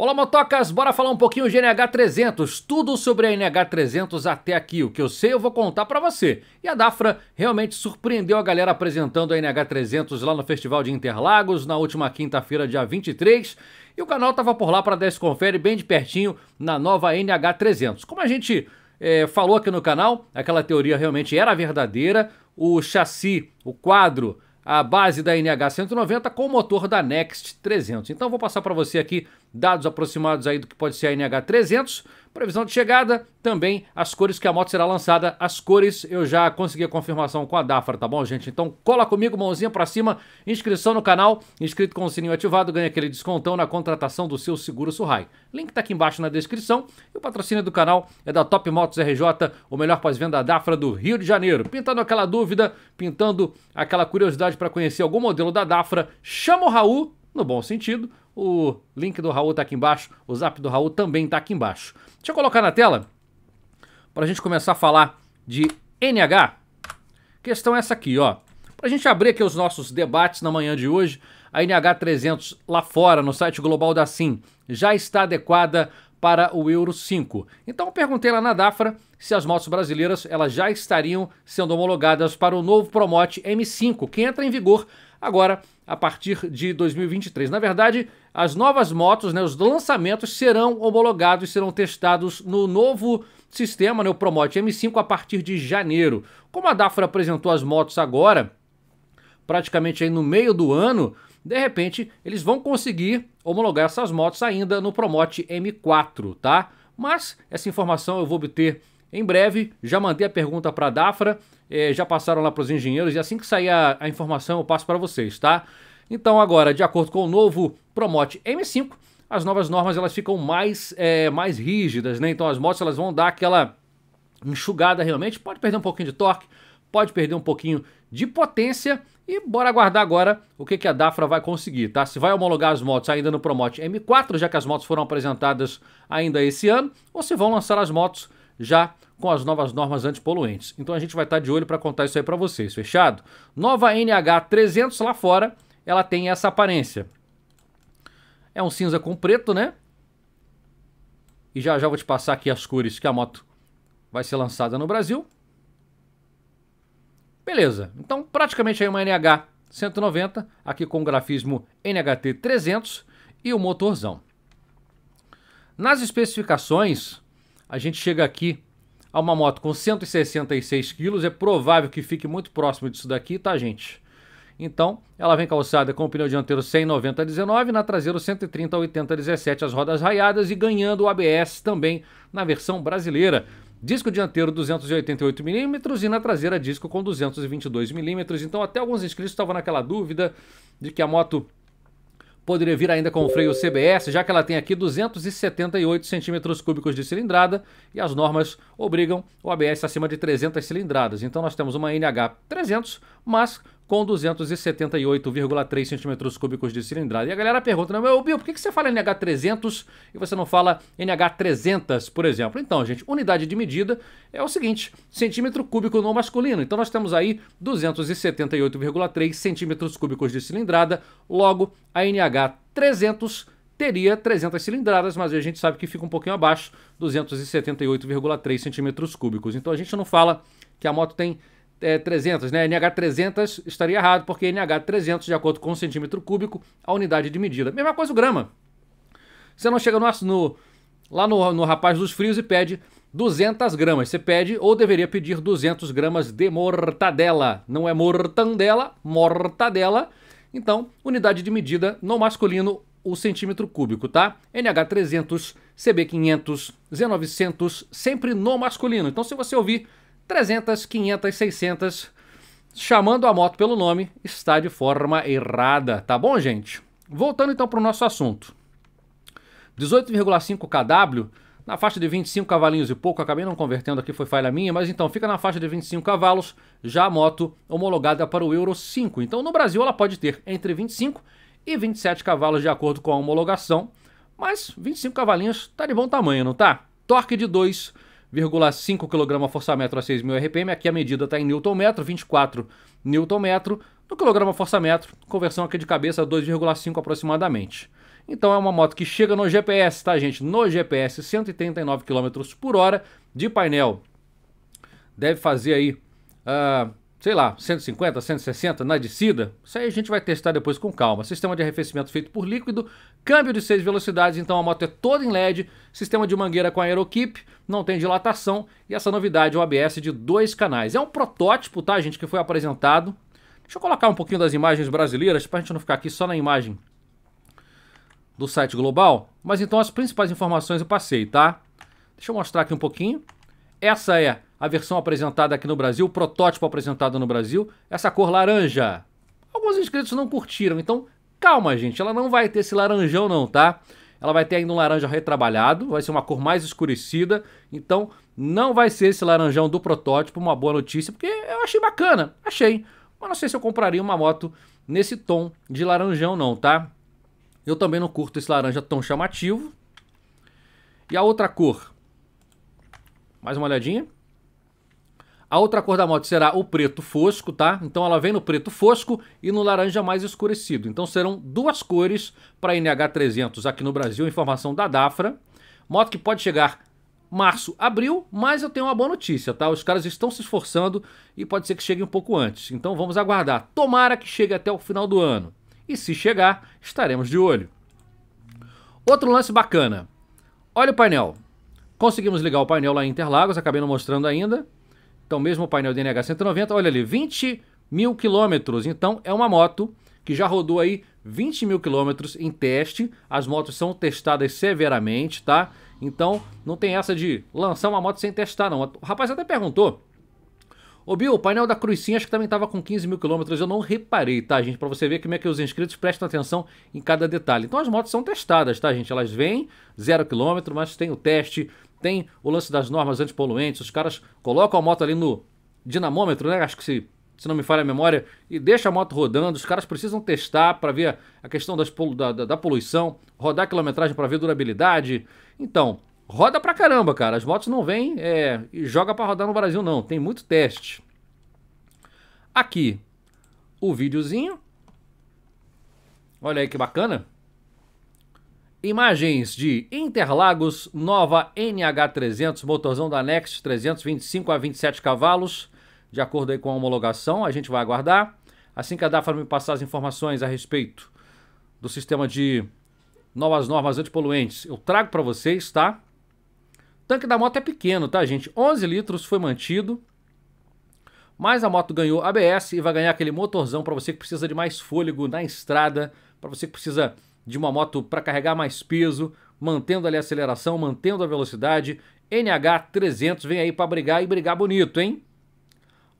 Olá, motocas! Bora falar um pouquinho de NH300. Tudo sobre a NH300 até aqui. O que eu sei eu vou contar para você. E a Dafra realmente surpreendeu a galera apresentando a NH300 lá no Festival de Interlagos, na última quinta-feira, dia 23. E o canal tava por lá para dar esse confere bem de pertinho na nova NH300. Como a gente é, falou aqui no canal, aquela teoria realmente era verdadeira. O chassi, o quadro a base da NH190 com o motor da Next 300. Então vou passar para você aqui dados aproximados aí do que pode ser a NH300. Previsão de chegada, também as cores que a moto será lançada. As cores eu já consegui a confirmação com a Dafra, tá bom, gente? Então cola comigo, mãozinha para cima, inscrição no canal, inscrito com o sininho ativado, ganha aquele descontão na contratação do seu seguro Surrai. Link tá aqui embaixo na descrição. E o patrocínio do canal é da Top Motos RJ, o melhor pós-venda Dafra do Rio de Janeiro. Pintando aquela dúvida, pintando aquela curiosidade para conhecer algum modelo da Dafra, chama o Raul no bom sentido. O link do Raul tá aqui embaixo, o zap do Raul também tá aqui embaixo. Deixa eu colocar na tela para a gente começar a falar de NH. Questão é essa aqui, ó. Para a gente abrir aqui os nossos debates na manhã de hoje, a NH300 lá fora, no site global da SIM, já está adequada para o Euro 5. Então perguntei lá na Dafra se as motos brasileiras elas já estariam sendo homologadas para o novo Promote M5, que entra em vigor agora a partir de 2023. Na verdade, as novas motos, né, os lançamentos serão homologados, serão testados no novo sistema, né, o Promote M5, a partir de janeiro. Como a Dafra apresentou as motos agora, praticamente aí no meio do ano, de repente eles vão conseguir homologar essas motos ainda no Promote M4, tá? Mas essa informação eu vou obter em breve, já mandei a pergunta para a Dafra, eh, já passaram lá para os engenheiros e assim que sair a, a informação eu passo para vocês, tá? Então agora, de acordo com o novo Promote M5, as novas normas elas ficam mais, é, mais rígidas, né? Então as motos elas vão dar aquela enxugada realmente, pode perder um pouquinho de torque, pode perder um pouquinho de potência e bora aguardar agora o que, que a Dafra vai conseguir, tá? Se vai homologar as motos ainda no Promote M4, já que as motos foram apresentadas ainda esse ano, ou se vão lançar as motos já com as novas normas antipoluentes. Então a gente vai estar de olho para contar isso aí para vocês, fechado? Nova NH300 lá fora, ela tem essa aparência. É um cinza com preto, né? E já já vou te passar aqui as cores que a moto vai ser lançada no Brasil. Beleza, então praticamente aí uma NH 190, aqui com o grafismo NHT 300 e o motorzão. Nas especificações, a gente chega aqui a uma moto com 166 quilos, é provável que fique muito próximo disso daqui, tá, gente? Então, ela vem calçada com o pneu dianteiro 190 19, na traseira 130 80 17, as rodas raiadas e ganhando o ABS também na versão brasileira. Disco dianteiro 288 mm e na traseira disco com 222 mm. Então, até alguns inscritos estavam naquela dúvida de que a moto poderia vir ainda com o freio CBS, já que ela tem aqui 278 centímetros cúbicos de cilindrada e as normas obrigam o ABS acima de 300 cilindradas. Então nós temos uma NH 300, mas com 278,3 centímetros cúbicos de cilindrada. E a galera pergunta, meu Bill, por que você fala NH300 e você não fala NH300, por exemplo? Então, gente, unidade de medida é o seguinte, centímetro cúbico no masculino. Então nós temos aí 278,3 centímetros cúbicos de cilindrada, logo a NH300 teria 300 cilindradas, mas a gente sabe que fica um pouquinho abaixo, 278,3 centímetros cúbicos. Então a gente não fala que a moto tem é, 300, né? NH300 estaria errado, porque NH300, de acordo com o centímetro cúbico, a unidade de medida. Mesma coisa o grama. Você não chega no, no lá no, no rapaz dos frios e pede 200 gramas. Você pede ou deveria pedir 200 gramas de mortadela. Não é mortandela, mortadela. Então, unidade de medida no masculino, o centímetro cúbico, tá? NH300, CB500, Z900, sempre no masculino. Então, se você ouvir 300, 500, 600, chamando a moto pelo nome, está de forma errada, tá bom, gente? Voltando então para o nosso assunto. 18,5 kW, na faixa de 25 cavalinhos e pouco, acabei não convertendo aqui, foi falha minha, mas então fica na faixa de 25 cavalos, já a moto homologada para o Euro 5. Então no Brasil ela pode ter entre 25 e 27 cavalos de acordo com a homologação, mas 25 cavalinhos tá de bom tamanho, não tá? Torque de 2 1,5 kg força metro a 6.000 RPM. Aqui a medida está em newton metro, 24 newton metro. No quilograma força metro, conversão aqui de cabeça 2,5 aproximadamente. Então é uma moto que chega no GPS, tá gente? No GPS, 139 km por hora de painel. Deve fazer aí uh, sei lá, 150, 160 na descida, isso aí a gente vai testar depois com calma. Sistema de arrefecimento feito por líquido, câmbio de 6 velocidades, então a moto é toda em LED, sistema de mangueira com AeroKeep, não tem dilatação e essa novidade é o ABS de dois canais. É um protótipo, tá, gente, que foi apresentado. Deixa eu colocar um pouquinho das imagens brasileiras para a gente não ficar aqui só na imagem do site global, mas então as principais informações eu passei, tá? Deixa eu mostrar aqui um pouquinho. Essa é a versão apresentada aqui no Brasil, o protótipo apresentado no Brasil, essa cor laranja. Alguns inscritos não curtiram, então calma, gente, ela não vai ter esse laranjão não, tá? Ela vai ter ainda um laranja retrabalhado, vai ser uma cor mais escurecida, então não vai ser esse laranjão do protótipo, uma boa notícia, porque eu achei bacana, achei. Mas não sei se eu compraria uma moto nesse tom de laranjão não, tá? Eu também não curto esse laranja tão chamativo. E a outra cor? Mais uma olhadinha. A outra cor da moto será o preto fosco, tá? Então ela vem no preto fosco e no laranja mais escurecido. Então serão duas cores para a NH300 aqui no Brasil, informação da Dafra. Moto que pode chegar março, abril, mas eu tenho uma boa notícia, tá? Os caras estão se esforçando e pode ser que chegue um pouco antes. Então vamos aguardar. Tomara que chegue até o final do ano. E se chegar, estaremos de olho. Outro lance bacana. Olha o painel. Conseguimos ligar o painel lá em Interlagos, acabei não mostrando ainda. Então, mesmo o painel DNH 190, olha ali, 20 mil quilômetros. Então, é uma moto que já rodou aí 20 mil quilômetros em teste. As motos são testadas severamente, tá? Então, não tem essa de lançar uma moto sem testar, não. O rapaz até perguntou. Ô Bill, o painel da Cruzinha acho que também estava com 15 mil quilômetros, eu não reparei, tá, gente? Para você ver como é que os inscritos prestam atenção em cada detalhe. Então as motos são testadas, tá, gente? Elas vêm zero quilômetro, mas tem o teste, tem o lance das normas antipoluentes, os caras colocam a moto ali no dinamômetro, né? Acho que se, se não me falha a memória, e deixa a moto rodando, os caras precisam testar para ver a questão das, da, da, da poluição, rodar a quilometragem para ver durabilidade. Então, roda pra caramba, cara. As motos não vêm é, e joga para rodar no Brasil, não. Tem muito teste. Aqui, o videozinho. Olha aí que bacana. Imagens de Interlagos, nova NH300, motorzão da Next, 325 a 27 cavalos, de acordo aí com a homologação, a gente vai aguardar. Assim que a DAFA me passar as informações a respeito do sistema de novas normas antipoluentes, eu trago para vocês, tá? O tanque da moto é pequeno, tá, gente? 11 litros foi mantido, mas a moto ganhou ABS e vai ganhar aquele motorzão para você que precisa de mais fôlego na estrada, para você que precisa de uma moto para carregar mais peso, mantendo ali a aceleração, mantendo a velocidade. NH300 vem aí para brigar e brigar bonito, hein?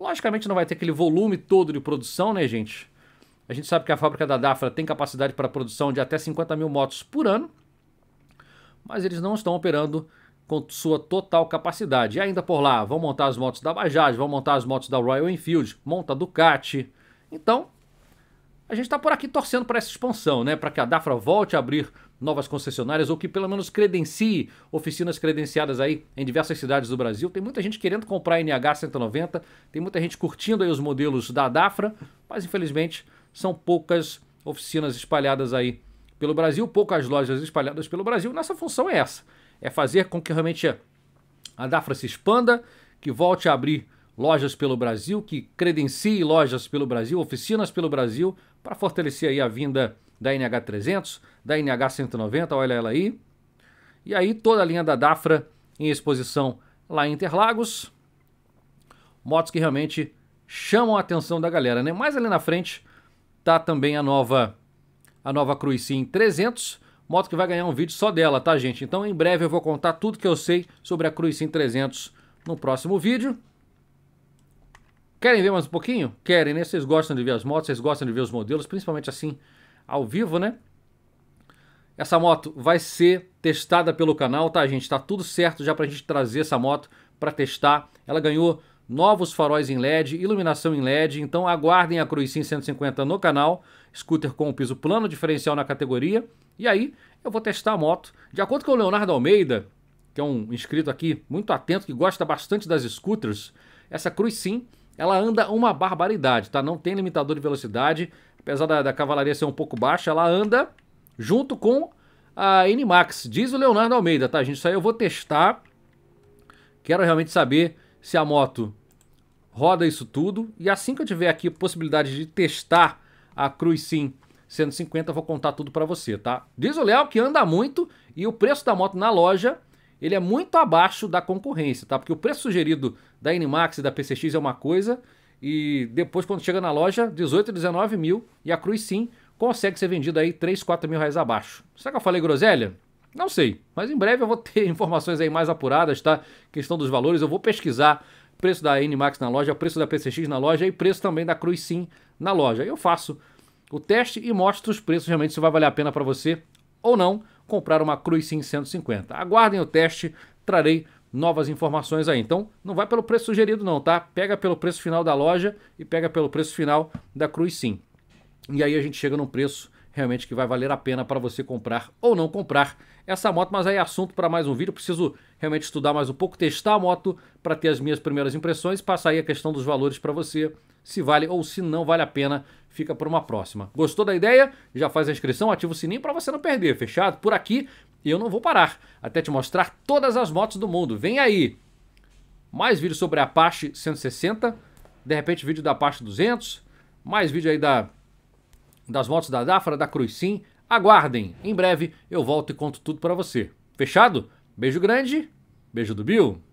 Logicamente não vai ter aquele volume todo de produção, né, gente? A gente sabe que a fábrica da Dafra tem capacidade para produção de até 50 mil motos por ano, mas eles não estão operando com sua total capacidade. E ainda por lá, vão montar as motos da Bajaj, vão montar as motos da Royal Enfield, monta a Ducati. Então, a gente está por aqui torcendo para essa expansão, né? Para que a Dafra volte a abrir novas concessionárias ou que pelo menos credencie oficinas credenciadas aí em diversas cidades do Brasil. Tem muita gente querendo comprar a NH 190, tem muita gente curtindo aí os modelos da Dafra, mas infelizmente são poucas oficinas espalhadas aí pelo Brasil, poucas lojas espalhadas pelo Brasil. Nossa função é essa, é fazer com que realmente a Dafra se expanda, que volte a abrir lojas pelo Brasil, que credencie lojas pelo Brasil, oficinas pelo Brasil para fortalecer aí a vinda da NH300, da NH190, olha ela aí. E aí toda a linha da Dafra em exposição lá em Interlagos. Motos que realmente chamam a atenção da galera, né? Mais ali na frente tá também a nova a nova Cruisin 300, moto que vai ganhar um vídeo só dela, tá, gente? Então em breve eu vou contar tudo que eu sei sobre a Cruisin 300 no próximo vídeo. Querem ver mais um pouquinho? Querem, né? Vocês gostam de ver as motos, vocês gostam de ver os modelos, principalmente assim, ao vivo, né? Essa moto vai ser testada pelo canal, tá, gente? Tá tudo certo já pra gente trazer essa moto para testar. Ela ganhou novos faróis em LED, iluminação em LED, então aguardem a Cruisin 150 no canal, scooter com o piso plano diferencial na categoria, e aí eu vou testar a moto. De acordo com o Leonardo Almeida, que é um inscrito aqui muito atento, que gosta bastante das scooters, essa Cruisin ela anda uma barbaridade, tá? Não tem limitador de velocidade, apesar da, da cavalaria ser um pouco baixa, ela anda junto com a N-Max. Diz o Leonardo Almeida, tá, gente? Isso aí eu vou testar. Quero realmente saber se a moto roda isso tudo. E assim que eu tiver aqui a possibilidade de testar a Cruz Sim 150, eu vou contar tudo para você, tá? Diz o Léo que anda muito e o preço da moto na loja ele é muito abaixo da concorrência, tá? Porque o preço sugerido da NMAX e da PCX é uma coisa, e depois quando chega na loja, 18, 19 mil, e a Cruz Sim consegue ser vendida aí 3, 4 mil reais abaixo. Será que eu falei groselha? Não sei, mas em breve eu vou ter informações aí mais apuradas, tá? Questão dos valores, eu vou pesquisar preço da Animax na loja, preço da PCX na loja e preço também da Cruz Sim na loja. Eu faço o teste e mostro os preços realmente se vai valer a pena para você ou não comprar uma Cruisin 150. Aguardem o teste, trarei novas informações aí. Então, não vai pelo preço sugerido não, tá? Pega pelo preço final da loja e pega pelo preço final da Cruisin. E aí a gente chega num preço realmente que vai valer a pena para você comprar ou não comprar essa moto, mas aí é assunto para mais um vídeo, preciso realmente estudar mais um pouco, testar a moto para ter as minhas primeiras impressões, passar aí a questão dos valores para você se vale ou se não vale a pena, fica para uma próxima. Gostou da ideia? Já faz a inscrição, ativa o sininho para você não perder, fechado? Por aqui eu não vou parar até te mostrar todas as motos do mundo. Vem aí! Mais vídeo sobre a Apache 160, de repente vídeo da Apache 200, mais vídeo aí da, das motos da Dafra, da Cruisin. Aguardem, em breve eu volto e conto tudo para você. Fechado? Beijo grande, beijo do Bill.